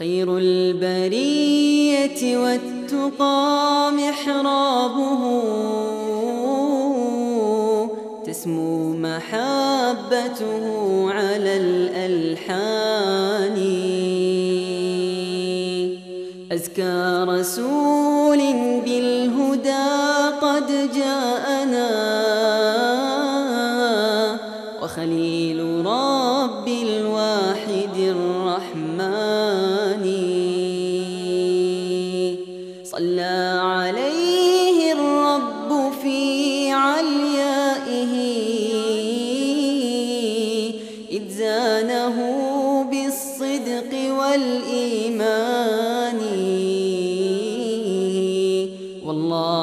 خير البرية والتقى محرابه تسمو محبته على الألحان أزكى رسول بالهدى قد جاءنا وخليل رب الواحد الرحمن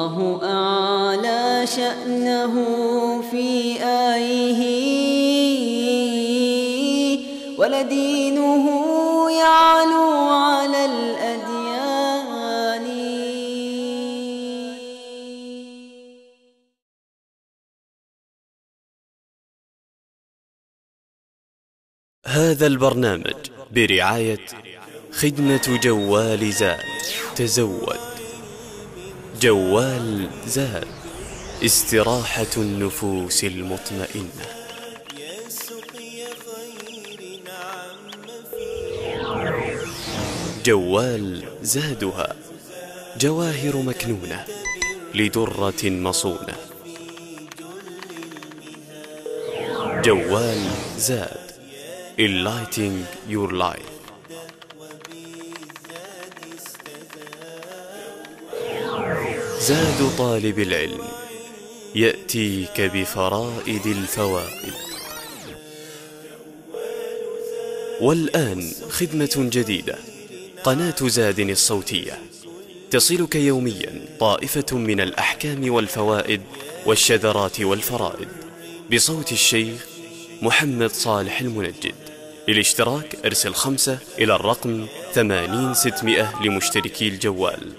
الله أعلى شأنه في آيه ولدينه يعلو على الأديان هذا البرنامج برعاية خدمة جوال زاد تزود جوال زاد استراحة النفوس المطمئنة خير عم جوال زادها جواهر مكنونة لدرة مصونة جوال زاد اللايتنج Your Life زاد طالب العلم يأتيك بفرائد الفوائد والآن خدمة جديدة قناة زاد الصوتية تصلك يوميا طائفة من الأحكام والفوائد والشذرات والفرائد بصوت الشيخ محمد صالح المنجد للاشتراك ارسل خمسة إلى الرقم 80600 لمشتركي الجوال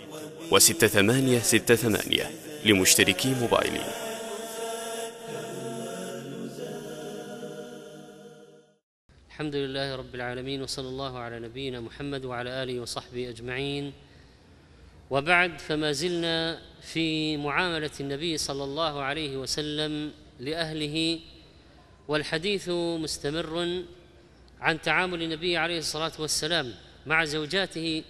وستة ثمانية ستة ثمانية لمشتركي موبايلي الحمد لله رب العالمين وصلى الله على نبينا محمد وعلى آله وصحبه أجمعين وبعد فما زلنا في معاملة النبي صلى الله عليه وسلم لأهله والحديث مستمر عن تعامل النبي عليه الصلاة والسلام مع زوجاته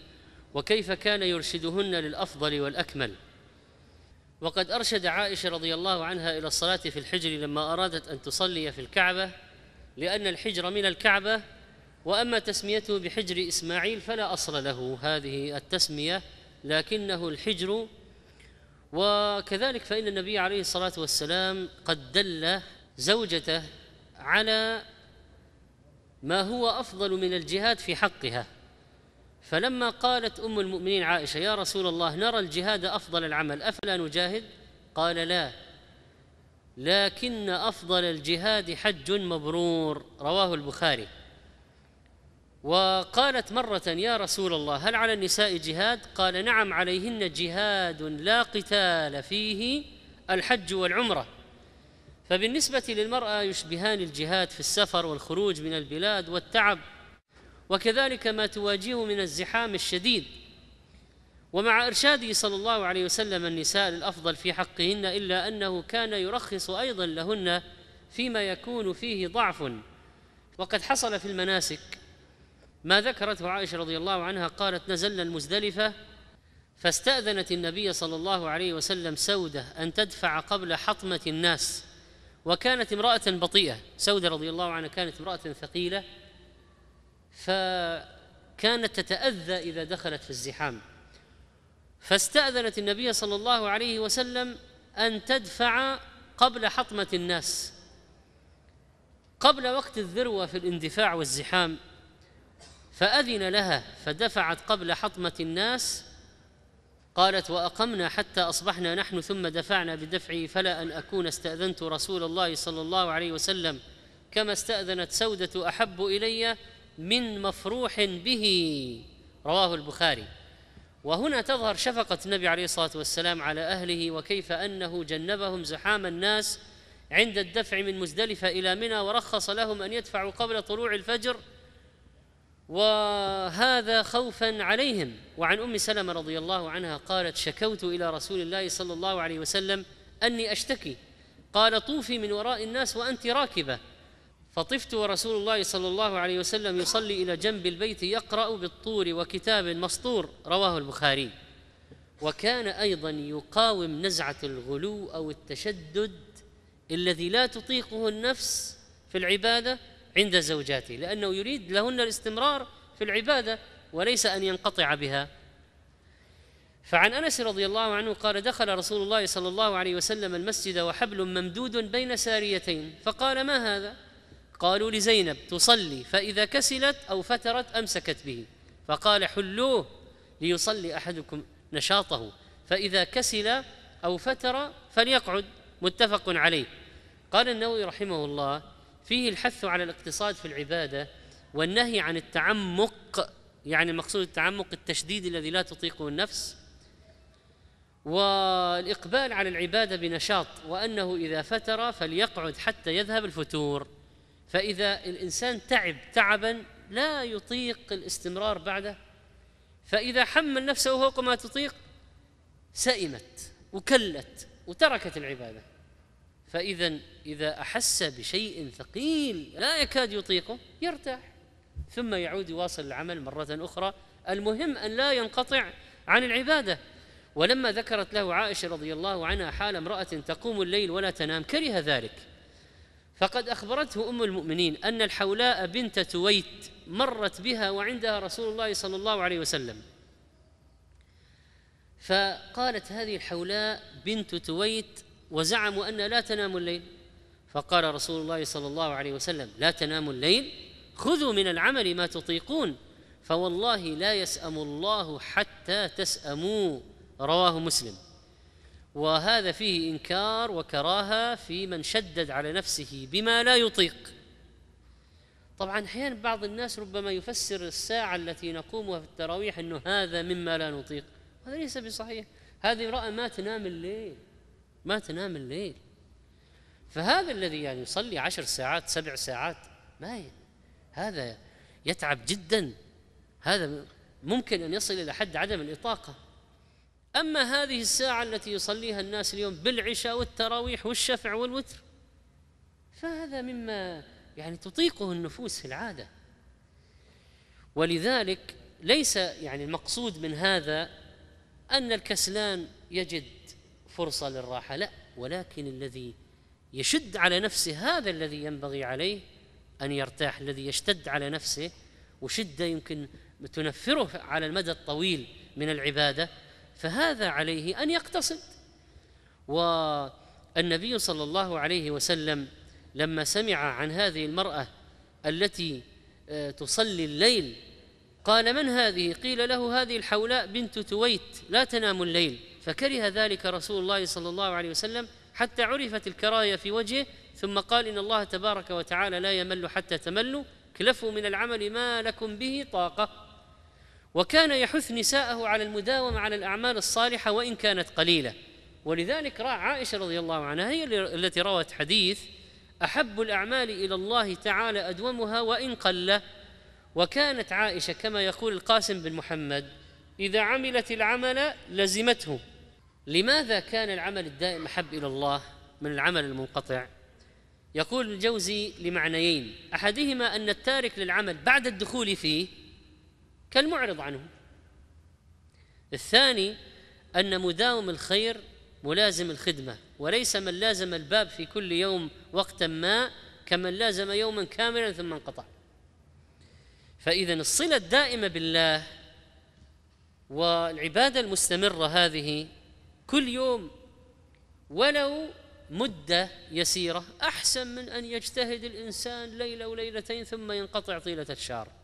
وكيف كان يرشدهن للافضل والاكمل وقد ارشد عائشه رضي الله عنها الى الصلاه في الحجر لما ارادت ان تصلي في الكعبه لان الحجر من الكعبه واما تسميته بحجر اسماعيل فلا اصل له هذه التسميه لكنه الحجر وكذلك فان النبي عليه الصلاه والسلام قد دل زوجته على ما هو افضل من الجهاد في حقها فلما قالت ام المؤمنين عائشه يا رسول الله نرى الجهاد افضل العمل افلا نجاهد قال لا لكن افضل الجهاد حج مبرور رواه البخاري وقالت مره يا رسول الله هل على النساء جهاد قال نعم عليهن جهاد لا قتال فيه الحج والعمره فبالنسبه للمراه يشبهان الجهاد في السفر والخروج من البلاد والتعب وكذلك ما تواجهه من الزحام الشديد ومع ارشاده صلى الله عليه وسلم النساء الافضل في حقهن الا انه كان يرخص ايضا لهن فيما يكون فيه ضعف وقد حصل في المناسك ما ذكرته عائشه رضي الله عنها قالت نزلنا المزدلفه فاستاذنت النبي صلى الله عليه وسلم سوده ان تدفع قبل حطمه الناس وكانت امراه بطيئه سوده رضي الله عنها كانت امراه ثقيله فكانت تتأذى إذا دخلت في الزحام فاستأذنت النبي صلى الله عليه وسلم أن تدفع قبل حطمة الناس قبل وقت الذروة في الاندفاع والزحام فأذن لها فدفعت قبل حطمة الناس قالت وأقمنا حتى أصبحنا نحن ثم دفعنا بدفعه فلا أن أكون استأذنت رسول الله صلى الله عليه وسلم كما استأذنت سودة أحب إلي من مفروح به رواه البخاري وهنا تظهر شفقة النبي عليه الصلاة والسلام على أهله وكيف أنه جنبهم زحام الناس عند الدفع من مزدلفة إلى منى ورخص لهم أن يدفعوا قبل طلوع الفجر وهذا خوفا عليهم وعن أم سلمة رضي الله عنها قالت شكوت إلى رسول الله صلى الله عليه وسلم أني أشتكي قال طوفي من وراء الناس وأنت راكبة فطفت ورسول الله صلى الله عليه وسلم يصلي الى جنب البيت يقرا بالطور وكتاب مسطور رواه البخاري وكان ايضا يقاوم نزعه الغلو او التشدد الذي لا تطيقه النفس في العباده عند زوجاته لانه يريد لهن الاستمرار في العباده وليس ان ينقطع بها فعن انس رضي الله عنه قال دخل رسول الله صلى الله عليه وسلم المسجد وحبل ممدود بين ساريتين فقال ما هذا قالوا لزينب تصلي فإذا كسلت أو فترت أمسكت به فقال حلوه ليصلي أحدكم نشاطه فإذا كسل أو فتر فليقعد متفق عليه قال النووي رحمه الله فيه الحث على الاقتصاد في العبادة والنهي عن التعمق يعني مقصود التعمق التشديد الذي لا تطيقه النفس والإقبال على العبادة بنشاط وأنه إذا فتر فليقعد حتى يذهب الفتور فإذا الإنسان تعب تعبا لا يطيق الاستمرار بعده فإذا حمل نفسه فوق ما تطيق سئمت وكلت وتركت العبادة فإذا إذا أحس بشيء ثقيل لا يكاد يطيقه يرتاح ثم يعود يواصل العمل مرة أخرى المهم أن لا ينقطع عن العبادة ولما ذكرت له عائشة رضي الله عنها حال امرأة تقوم الليل ولا تنام كره ذلك فقد أخبرته أم المؤمنين أن الحولاء بنت تويت مرت بها وعندها رسول الله صلى الله عليه وسلم فقالت هذه الحولاء بنت تويت وزعموا أن لا تنام الليل فقال رسول الله صلى الله عليه وسلم لا تنام الليل خذوا من العمل ما تطيقون فوالله لا يسأم الله حتى تسأموا رواه مسلم وهذا فيه انكار وكراهه في من شدد على نفسه بما لا يطيق طبعا احيانا بعض الناس ربما يفسر الساعه التي نقومها في التراويح انه هذا مما لا نطيق هذا ليس بصحيح هذه امراه ما تنام الليل ما تنام الليل فهذا الذي يعني يصلي عشر ساعات سبع ساعات ما هذا يتعب جدا هذا ممكن ان يصل الى حد عدم الاطاقه أما هذه الساعة التي يصليها الناس اليوم بالعشاء والتراويح والشفع والوتر فهذا مما يعني تطيقه النفوس في العادة ولذلك ليس يعني المقصود من هذا أن الكسلان يجد فرصة للراحة لا ولكن الذي يشد على نفسه هذا الذي ينبغي عليه أن يرتاح الذي يشتد على نفسه وشدة يمكن تنفره على المدى الطويل من العبادة فهذا عليه ان يقتصد والنبي صلى الله عليه وسلم لما سمع عن هذه المراه التي آه، تصلي الليل قال من هذه قيل له هذه الحولاء بنت تويت لا تنام الليل فكره ذلك رسول الله صلى الله عليه وسلم حتى عرفت الكرايه في وجهه ثم قال ان الله تبارك وتعالى لا يمل حتى تملوا كلفوا من العمل ما لكم به طاقه وكان يحث نساءه على المداومه على الاعمال الصالحه وان كانت قليله ولذلك راى عائشه رضي الله عنها هي التي روت حديث احب الاعمال الى الله تعالى ادومها وان قل وكانت عائشه كما يقول القاسم بن محمد اذا عملت العمل لزمته لماذا كان العمل الدائم احب الى الله من العمل المنقطع يقول الجوزي لمعنيين احدهما ان التارك للعمل بعد الدخول فيه كالمعرض عنه الثاني أن مداوم الخير ملازم الخدمة وليس من لازم الباب في كل يوم وقتا ما كمن لازم يوما كاملا ثم انقطع فإذا الصلة الدائمة بالله والعبادة المستمرة هذه كل يوم ولو مدة يسيرة أحسن من أن يجتهد الإنسان ليلة وليلتين ثم ينقطع طيلة الشهر